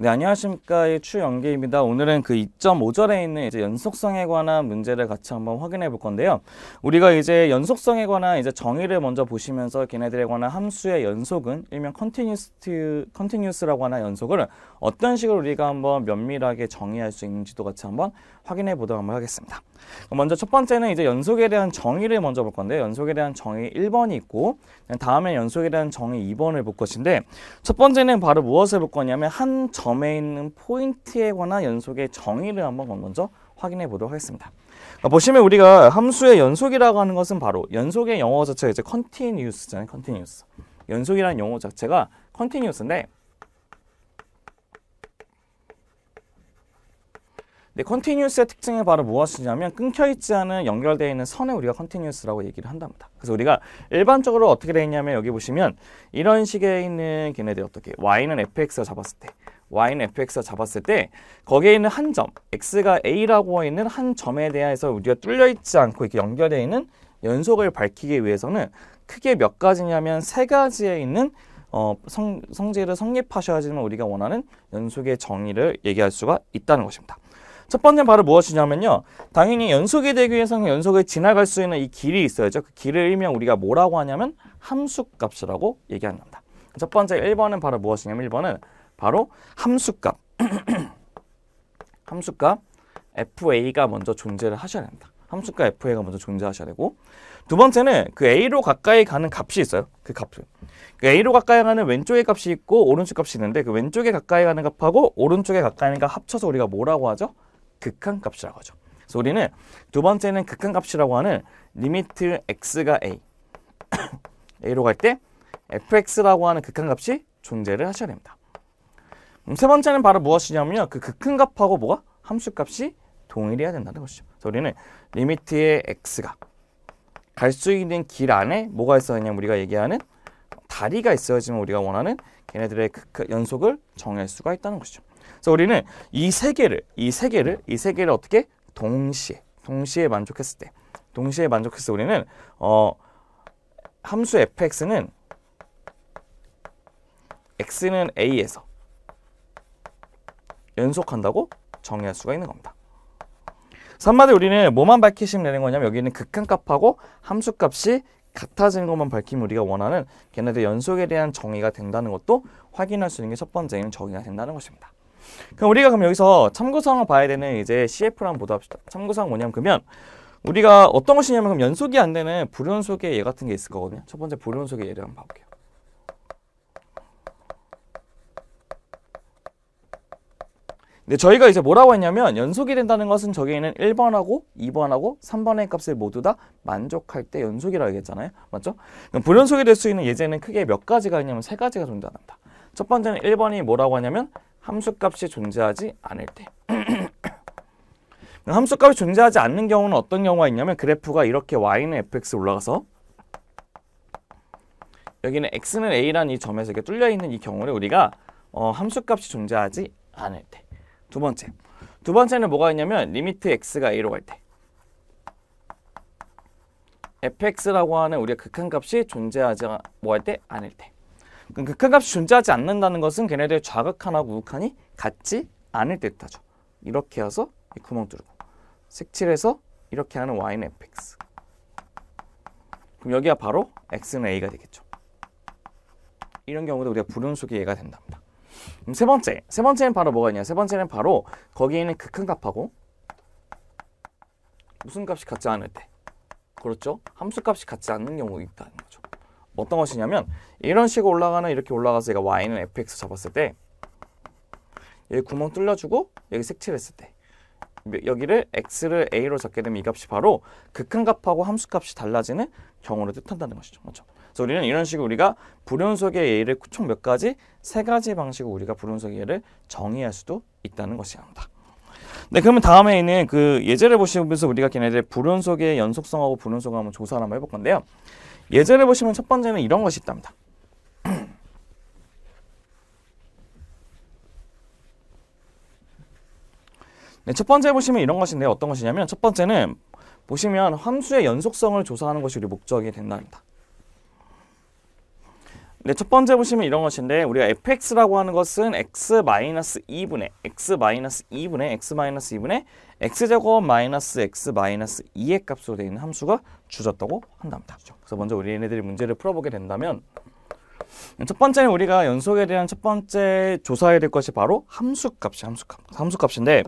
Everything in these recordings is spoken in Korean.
네, 안녕하십니까. 추연계입니다. 오늘은 그 2.5절에 있는 이제 연속성에 관한 문제를 같이 한번 확인해 볼 건데요. 우리가 이제 연속성에 관한 이제 정의를 먼저 보시면서 걔네들에 관한 함수의 연속은 일명 컨티뉴스, 컨티뉴스라고 하는 연속을 어떤 식으로 우리가 한번 면밀하게 정의할 수 있는지도 같이 한번 확인해 보도록 한번 하겠습니다. 먼저 첫 번째는 이제 연속에 대한 정의를 먼저 볼건데 연속에 대한 정의 1번이 있고 다음에 연속에 대한 정의 2번을 볼 것인데 첫 번째는 바로 무엇을 볼 거냐면 한 점에 있는 포인트에 관한 연속의 정의를 한번 먼저 확인해 보도록 하겠습니다. 아, 보시면 우리가 함수의 연속이라고 하는 것은 바로 연속의 영어 자체가 이제 continuous잖아요. continuous. 연속이라는 용어 자체가 continuous인데 네, continuous의 특징이 바로 무엇이냐면 끊겨있지 않은 연결되어 있는 선에 우리가 continuous라고 얘기를 한답니다. 그래서 우리가 일반적으로 어떻게 되어 있냐면 여기 보시면 이런 식의 있는 걔네들 어떻게 y는 fx가 잡았을 때 y는 fx가 잡았을 때 거기에 있는 한 점, x가 a라고 있는 한 점에 대해서 우리가 뚫려 있지 않고 이렇게 연결되어 있는 연속을 밝히기 위해서는 크게 몇 가지냐면 세 가지에 있는 어, 성, 성질을 성립하셔야지만 우리가 원하는 연속의 정의를 얘기할 수가 있다는 것입니다. 첫 번째는 바로 무엇이냐면요. 당연히 연속이 되기 위해서는 연속을 지나갈 수 있는 이 길이 있어야죠. 그 길을 일명 우리가 뭐라고 하냐면 함수값이라고 얘기한답니다첫 번째 1번은 바로 무엇이냐면 1번은 바로 함수값. 함수값 fa가 먼저 존재를 하셔야 됩니다 함수값 fa가 먼저 존재하셔야 되고 두 번째는 그 a로 가까이 가는 값이 있어요. 그 값을. 그 a로 가까이 가는 왼쪽에 값이 있고 오른쪽 값이 있는데 그 왼쪽에 가까이 가는 값하고 오른쪽에 가까이 가는 값 합쳐서 우리가 뭐라고 하죠? 극한값이라고 하죠. 그래서 우리는 두 번째는 극한값이라고 하는 리미트 x가 a a로 갈 때 fx라고 하는 극한값이 존재를 하셔야 됩니다. 음, 세 번째는 바로 무엇이냐면요. 그극한값하고 뭐가? 함수값이 동일해야 된다는 것이죠. 그래서 우리는 리미트의 x가 갈 수 있는 길 안에 뭐가 있어야냐면 우리가 얘기하는 다리가 있어야지만 우리가 원하는 걔네들의 극한 연속을 정할 수가 있다는 것이죠. 그래서 우리는 이 세 개를, 이 세 개를, 이 세 개를 어떻게 동시에, 동시에 만족했을 때, 동시에 만족했을 때 우리는 어 함수 fx는 x는 a에서 연속한다고 정의할 수가 있는 겁니다. 3마디 우리는 뭐만 밝히시면 되는 거냐면 여기는 극한값하고 함수값이 같아지 것만 밝히면 우리가 원하는 걔네들 연속에 대한 정의가 된다는 것도 확인할 수 있는 게 첫 번째는 정의가 된다는 것입니다. 그럼 우리가 그럼 여기서 참고사항을 봐야 되는 이제 CF랑 보도합시다. 참고사항 뭐냐면 그러면 우리가 어떤 것이냐면 그럼 연속이 안 되는 불연속의 예 같은 게 있을 거거든요. 첫 번째 불연속의 예를 한번 봐볼게요. 근데 저희가 이제 뭐라고 했냐면 연속이 된다는 것은 저기 에는 1번하고 2번하고 3번의 값을 모두 다 만족할 때 연속이라고 얘기했잖아요. 맞죠? 그럼 불연속이 될 수 있는 예제는 크게 몇 가지가 있냐면 세 가지가 존재한다. 첫 번째는 1번이 뭐라고 하냐면 함수값이 존재하지 않을 때. 함수값이 존재하지 않는 경우는 어떤 경우가 있냐면 그래프가 이렇게 y는 fx 올라가서 여기는 x는 a라는 이 점에서 이렇게 뚫려 있는 이 경우를 우리가 어, 함수값이 존재하지 않을 때두 번째. 두 번째는 뭐가 있냐면 리미트 x가 a로 갈 때. fx라고 하는 우리가 극한값이 존재하지 뭐할때 아닐 때. 그럼 극한값이 존재하지 않는다는 것은 걔네들 좌극한하고 우극한이 같지 않을 때 뜻하죠. 이렇게 해서 이 구멍 뚫고 색칠해서 이렇게 하는 y는 fx. 그럼 여기가 바로 x는 a가 되겠죠. 이런 경우도 우리가 불운속의 예가 된답니다. 음, 세 번째, 세 번째는 바로 뭐가 있냐? 세 번째는 바로 거기에 는 극한 그 값하고 무슨 값이 같지 않을 때, 그렇죠? 함수 값이 같지 않는 경우가 있다는 거죠. 어떤 것이냐면 이런 식으로 올라가는 이렇게 올라가서 얘가 y는 fx 잡았을 때 여기 구멍 뚫려주고 여기 색칠했을 때 여기를 x를 a로 잡게 되면 이 값이 바로 극한 그 값하고 함수 값이 달라지는 경우를 뜻한다는 것이죠. 맞죠? 그래서 우리는 이런 식으로 우리가 불연속의 예를 총 몇 가지? 세 가지 방식으로 우리가 불연속의 예를 정의할 수도 있다는 것이랍니다. 네, 그러면 다음에 있는 그 예제를 보시면서 우리가 걔네들 불연속의 연속성하고 불연속 한번 조사를 한번 해볼 건데요. 예제를 보시면 첫 번째는 이런 것이 있답니다. 네, 첫 번째 보시면 이런 것인데 어떤 것이냐면 첫 번째는 보시면 함수의 연속성을 조사하는 것이 우리 목적이 된답니다. 네, 첫 번째 보시면 이런 것인데 우리가 fx라고 하는 것은 x 2분의 x 2분의 x 2분의 x제곱 마이너스 x 마이너스 2의 값으로 되어 있는 함수가 주졌다고 한답니다. 그래서 먼저 우리 얘네들이 문제를 풀어보게 된다면 네, 첫 번째는 우리가 연속에 대한 첫 번째 조사해야 될 것이 바로 함수값이 함수값 함수값인데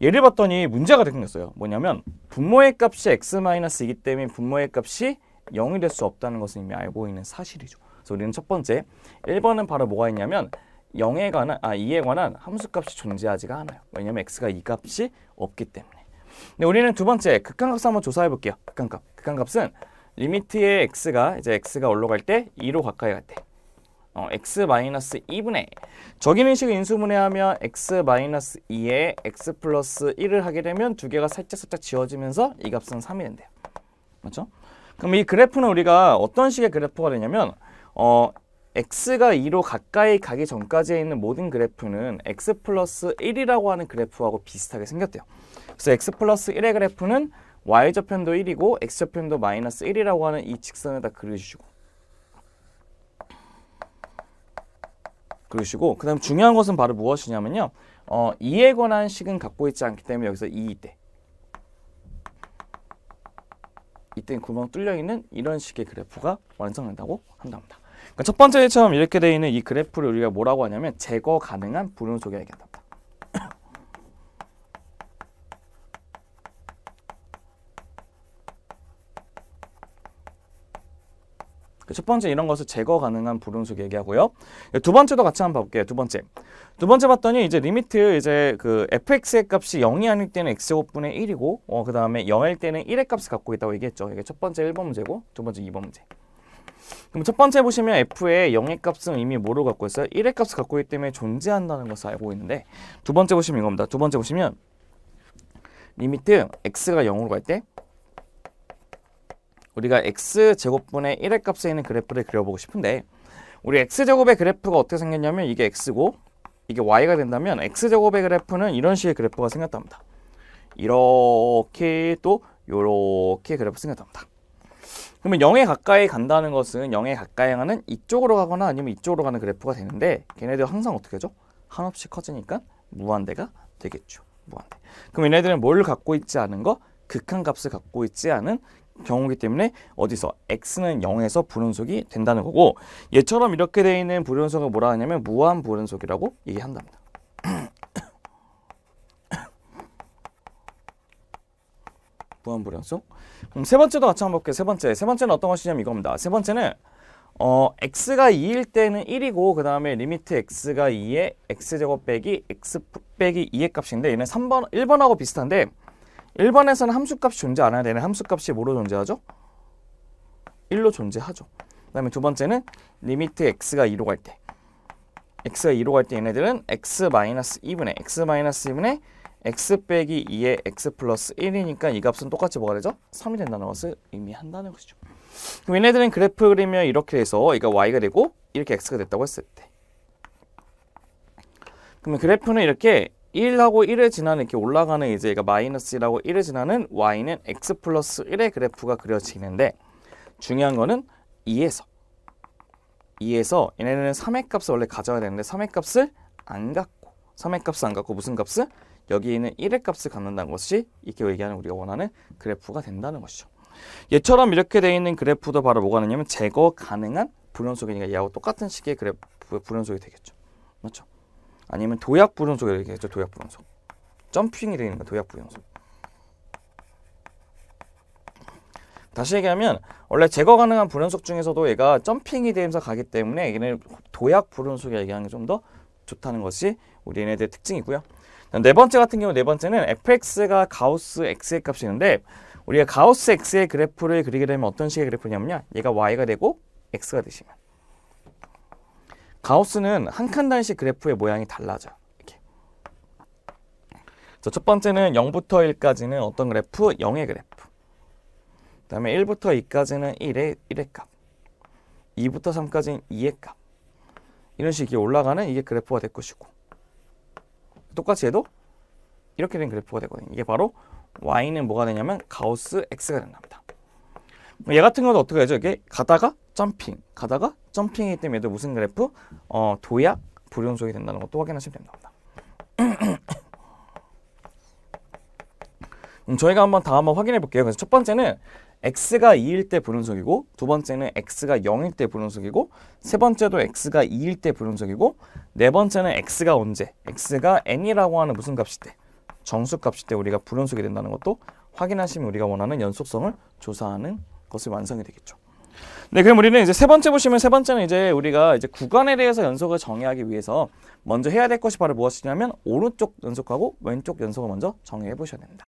예를 봤더니 문제가 생겼어요. 뭐냐면 분모의 값이 x 마이너스이기 때문에 분모의 값이 0이 될 수 없다는 것은 이미 알고 있는 사실이죠. 그래서 우리는 첫 번째 1번은 바로 뭐가 있냐면 0에 관한 아 2에 관한 함수값이 존재하지가 않아요. 왜냐면 x가 2값이 없기 때문에. 근데 우리는 두 번째 극한값 한번 조사해 볼게요. 극한값. 극한값은 리미트의 x가 이제 x가 올라갈 때 2로 가까이 갈 때. 어, x 마이너스 2분의 적인인식 을 인수분해하면 x 마이너스 2에 x 플러스 1을 하게 되면 두 개가 살짝 살짝 지워지면서 이 값은 3이 된대요. 맞죠? 그럼 이 그래프는 우리가 어떤 식의 그래프가 되냐면 어, x가 2로 가까이 가기 전까지에 있는 모든 그래프는 x 플러스 1이라고 하는 그래프하고 비슷하게 생겼대요. 그래서 x 플러스 1의 그래프는 y좌편도 1이고 x좌편도 마이너스 1이라고 하는 이 직선에다 그려주시고 그러시고 그 다음 중요한 것은 바로 무엇이냐면요. 어, 2에 관한 식은 갖고 있지 않기 때문에 여기서 2일 e 때 이때 구멍 뚫려 있는 이런 식의 그래프가 완성된다고 한답니다. 그러니까 첫 번째처럼 이렇게 되어 있는 이 그래프를 우리가 뭐라고 하냐면 제거 가능한 불운속에 얘기한다. 그 첫 번째 이런 것을 제거 가능한 불운속 얘기하고요. 예, 두 번째도 같이 한번 볼게요. 두 번째. 두 번째 봤더니 이제 리미트 이제 그 fx의 값이 0이 아닐 때는 x5분의 1이고 어, 그 다음에 0일 때는 1의 값을 갖고 있다고 얘기했죠. 이게 첫 번째 1번 문제고 두 번째 2번 문제. 그럼 첫 번째 보시면 F의 0의 값은 이미 뭐로 갖고 있어요? 1의 값을 갖고 있기 때문에 존재한다는 것을 알고 있는데 두 번째 보시면 이겁니다. 두 번째 보시면 리미트 x가 0으로 갈 때 우리가 x제곱분의 1의 값에 있는 그래프를 그려보고 싶은데 우리 x제곱의 그래프가 어떻게 생겼냐면 이게 x고 이게 y가 된다면 x제곱의 그래프는 이런 식의 그래프가 생겼답니다. 이렇게 또 이렇게 그래프 생겼답니다. 그러면 0에 가까이 간다는 것은 0에 가까이 가는 이쪽으로 가거나 아니면 이쪽으로 가는 그래프가 되는데 걔네들 항상 어떻게 하죠? 한없이 커지니까 무한대가 되겠죠. 무한대. 그럼 얘네들은 뭘 갖고 있지 않은 거? 극한값을 갖고 있지 않은 경우기 때문에 어디서 x는 0에서 불운속이 된다는 거고 얘처럼 이렇게 돼 있는 불운속을 뭐라 하냐면 무한 불운속이라고 얘기한답니다. 구원불연속. 그럼 세 번째도 같이 한번 볼게요. 세 번째. 세 번째는 어떤 것이냐면 이겁니다. 세 번째는 어, x가 2일 때는 1이고 그 다음에 리미트 x가 2에 x제곱 빼기 x 빼기 2의 값인데 얘는 3번, 1번하고 비슷한데 1번에서는 함수값이 존재 안 해야 되는 함수값이 뭐로 존재하죠? 1로 존재하죠. 그 다음에 두 번째는 리미트 x가 2로 갈 때. x가 2로 갈 때 얘네들은 x-2분의 x-2분의 x 빼기 2에 x 플러스 1이니까 이 값은 똑같이 뭐가 되죠? 3이 된다는 것을 의미한다는 것이죠. 그럼 얘네들은 그래프 그리면 이렇게 해서 이가 y가 되고 이렇게 x가 됐다고 했을 때 그러면 그래프는 이렇게 1하고 1을 지나는 이렇게 올라가는 이제 얘가 마이너스 1하고 1을 지나는 y는 x 플러스 1의 그래프가 그려지는데 중요한 거는 2에서 2에서 얘네는 3의 값을 원래 가져야 되는데 3의 값을 안 갖고 3의 값을 안 갖고 무슨 값을? 여기 에는 1의 값을 갖는다는 것이 이렇게 얘기하는 우리가 원하는 그래프가 된다는 것이죠. 얘처럼 이렇게 되어 있는 그래프도 바로 뭐가 되냐면 제거 가능한 불연속이니까 얘하고 똑같은 식의 그래프 불연속이 되겠죠. 맞죠? 아니면 도약 불연속이 되겠죠. 도약 불연속. 점핑이 되는 거야. 도약 불연속. 다시 얘기하면 원래 제거 가능한 불연속 중에서도 얘가 점핑이 되면서 가기 때문에 얘는 도약 불연속이 얘기하는 게 좀 더 좋다는 것이 우리 얘네들의 특징이고요. 네 번째 같은 경우 네 번째는 fx가 가우스 x의 값이있는데 우리가 가우스 x의 그래프를 그리게 되면 어떤 식의 그래프냐면요. 얘가 y가 되고 x가 되시면 가우스는 한 칸 단위씩 그래프의 모양이 달라져. 이렇첫 번째는 0부터 1까지는 어떤 그래프? 0의 그래프. 그 다음에 1부터 2까지는 1의, 1의 값. 2부터 3까지는 2의 값. 이런 식으로 올라가는 이게 그래프가 될 것이고 똑같이 해도 이렇게 된 그래프가 되거든요. 이게 바로 y는 뭐가 되냐면 가우스 x가 된답니다. 얘 같은 경우도 어떻게 되죠? 이게 가다가 점핑, 가다가 점핑이기 때문에 도 무슨 그래프? 어, 도약 불연속이 된다는 것도 확인하시면 됩니다. 그럼 음, 저희가 한번 다 한번 확인해 볼게요. 그래서 첫 번째는 x가 2일 때 불운속이고 두 번째는 x가 0일 때 불운속이고 세 번째도 x가 2일 때 불운속이고 네 번째는 x가 언제 x가 n이라고 하는 무슨 값일 때 정수값일 때 우리가 불운속이 된다는 것도 확인하시면 우리가 원하는 연속성을 조사하는 것을 완성이 되겠죠. 네, 그럼 우리는 이제 세 번째 보시면 세 번째는 이제 우리가 이제 구간에 대해서 연속을 정의하기 위해서 먼저 해야 될 것이 바로 무엇이냐면 오른쪽 연속하고 왼쪽 연속을 먼저 정의해 보셔야 됩니다.